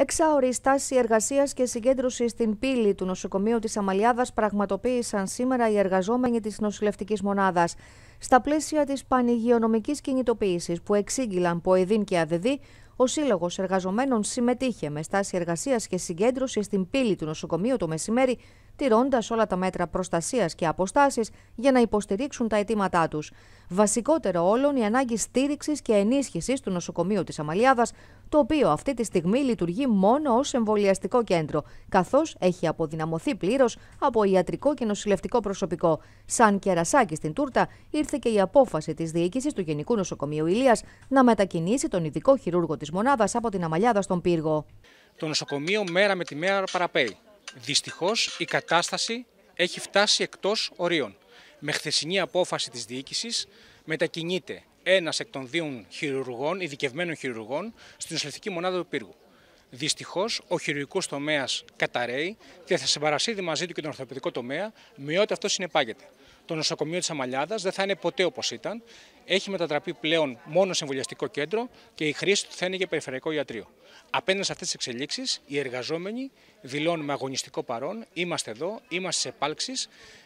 Εξάωρη στάση εργασίας και συγκέντρωση στην πύλη του νοσοκομείου της Αμαλιάδας πραγματοποίησαν σήμερα οι εργαζόμενοι της νοσηλευτικής μονάδας. Στα πλαίσια της πανηγειονομική κινητοποίησης που εξήγηλαν Ποεδίν και Αδεδί, ο Σύλλογος Εργαζομένων συμμετείχε με στάση εργασίας και συγκέντρωση στην πύλη του νοσοκομείου το μεσημέρι τηρώντας όλα τα μέτρα προστασίας και αποστάσεις για να υποστηρίξουν τα αιτήματά τους. Βασικότερο όλων η ανάγκη στήριξης και ενίσχυσης του νοσοκομείου της Αμαλιάδας, το οποίο αυτή τη στιγμή λειτουργεί μόνο ως εμβολιαστικό κέντρο, καθώς έχει αποδυναμωθεί πλήρως από ιατρικό και νοσηλευτικό προσωπικό. Σαν κερασάκι στην τούρτα ήρθε και η απόφαση της διοίκησης του Γενικού Νοσοκομείου Ηλίας να μετακινήσει τον ειδικό χειρούργο της μονάδας από την Αμαλιάδα στον πύργο. Το νοσοκομείο μέρα με τη μέρα παραπέει. Δυστυχώς η κατάσταση έχει φτάσει εκτός ορίων. Με χθεσινή απόφαση της διοίκησης μετακινείται ένας εκ των δύο χειρουργών, ειδικευμένων χειρουργών, στην νοσηλευτική μονάδα του πύργου. Δυστυχώς, ο χειρουργικός τομέας καταραίει και θα συμπαρασύρει μαζί του και τον ορθοπαιδικό τομέα, με ό,τι αυτό συνεπάγεται το νοσοκομείο της Αμαλιάδας δεν θα είναι ποτέ όπως ήταν. Έχει μετατραπεί πλέον μόνο σε εμβολιαστικό κέντρο και η χρήση του θα είναι για περιφερειακό ιατρείο. Απέναντι σε αυτές τις εξελίξεις, οι εργαζόμενοι δηλώνουμε αγωνιστικό παρόν, είμαστε εδώ, είμαστε σε επάλξεις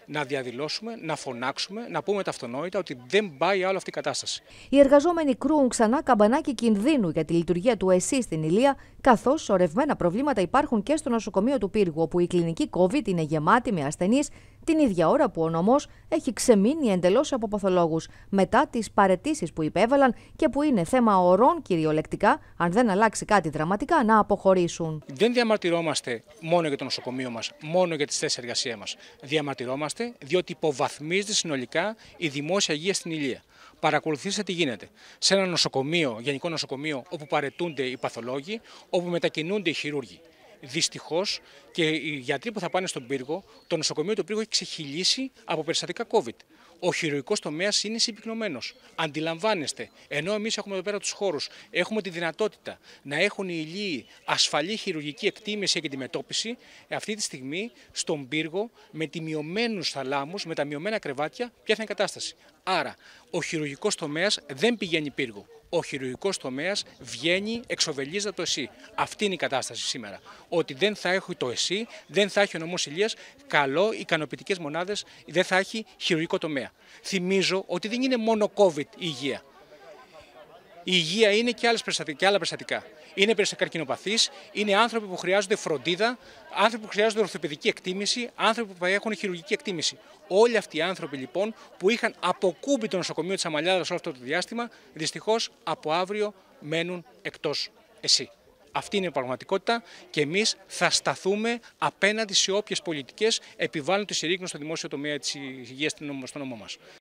να διαδηλώσουμε, να φωνάξουμε, να πούμε τα αυτονόητα ότι δεν πάει άλλο αυτή η κατάσταση. Οι εργαζόμενοι κρούουν ξανά καμπανάκι κινδύνου για τη λειτουργία του ΕΣΥ στην Ηλία, καθώς σορευμένα προβλήματα υπάρχουν και στο νοσοκομείο του Πύργου, όπου η κλινική COVID είναι γεμάτη με ασθενείς την ίδια ώρα που ο νομός έχει ξεμείνει εντελώς από παθολόγου, μετά τις παρετήσεις που υπέβαλαν και που είναι θέμα ορών κυριολεκτικά, αν δεν αλλάξει κάτι δραματικά, να αποχωρήσουν. Δεν διαμαρτυρόμαστε μόνο για το νοσοκομείο μας, μόνο για τις θέσεις εργασίας μας. Διαμαρτυρόμαστε διότι υποβαθμίζεται συνολικά η δημόσια υγεία στην Ηλία. Παρακολουθήστε τι γίνεται. Σε ένα νοσοκομείο, γενικό νοσοκομείο, όπου παρετούνται οι παθολόγοι, όπου μετακινούνται οι χειρούργοι. Δυστυχώς και οι γιατροί που θα πάνε στον πύργο, το νοσοκομείο του πύργου έχει ξεχυλήσει από περιστατικά COVID. Ο χειρουργικός τομέας είναι συμπυκνωμένος. Αντιλαμβάνεστε, ενώ εμείς έχουμε εδώ πέρα τους χώρους, έχουμε τη δυνατότητα να έχουν οι ηλίοι ασφαλή χειρουργική εκτίμηση και αντιμετώπιση, αυτή τη στιγμή στον πύργο με τη μειωμένου θαλάμους, με τα μειωμένα κρεβάτια, ποια θα είναι η κατάσταση. Άρα, ο χειρουργικός τομέας δεν πηγαίνει πύργο. Ο χειρουργικός τομέας βγαίνει, εξοβελίζεται το εσύ. Αυτή είναι η κατάσταση σήμερα. Ότι δεν θα έχει το εσύ, δεν θα έχει ο νομός ηλίας, καλό, ικανοποιητικές μονάδες, δεν θα έχει χειρουργικό τομέα. Θυμίζω ότι δεν είναι μόνο COVID η υγεία. Η υγεία είναι και, άλλες και άλλα περιστατικά είναι περισσοκαρκινοπαθεί, είναι άνθρωποι που χρειάζονται φροντίδα, άνθρωποι που χρειάζονται ορθοπαιδική εκτίμηση, άνθρωποι που έχουν χειρουργική εκτίμηση. Όλοι αυτοί οι άνθρωποι λοιπόν που είχαν αποκούμπη το νοσοκομείο της Αμαλιάδας όλο αυτό το διάστημα, δυστυχώς από αύριο μένουν εκτός εσύ. Αυτή είναι η πραγματικότητα και εμείς θα σταθούμε απέναντι σε όποιες πολιτικές επιβάλλουν τη συρρήκνωση στο δημόσιο τομέα της υγείας στο νόμο μας.